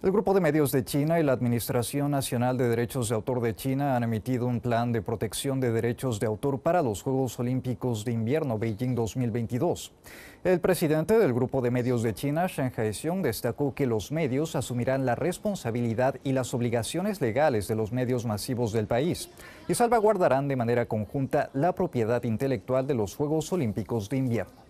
El Grupo de Medios de China y la Administración Nacional de Derechos de Autor de China han emitido un plan de protección de derechos de autor para los Juegos Olímpicos de Invierno Beijing 2022. El presidente del Grupo de Medios de China, Shen Haixiong, destacó que los medios asumirán la responsabilidad y las obligaciones legales de los medios masivos del país y salvaguardarán de manera conjunta la propiedad intelectual de los Juegos Olímpicos de Invierno.